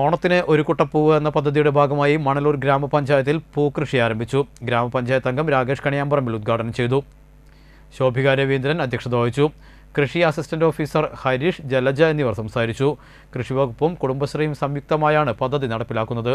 ഓണത്തിന് ഒരു കുട്ടപ്പൂവ് എന്ന പദ്ധതിയുടെ ഭാഗമായി മണലൂർ ഗ്രാമപഞ്ചായത്തിൽ പൂക്കൃഷി ആരംഭിച്ചു ഗ്രാമപഞ്ചായത്ത് അംഗം രാകേഷ് കണിയാമ്പറമ്പിൽ ഉദ്ഘാടനം ചെയ്തു ശോഭിക രവീന്ദ്രൻ അധ്യക്ഷത വഹിച്ചു കൃഷി അസിസ്റ്റന്റ് ഓഫീസർ ഹരീഷ് ജലജ എന്നിവർ സംസാരിച്ചു കൃഷിവകുപ്പും കുടുംബശ്രീയും സംയുക്തമായാണ് പദ്ധതി നടപ്പിലാക്കുന്നത്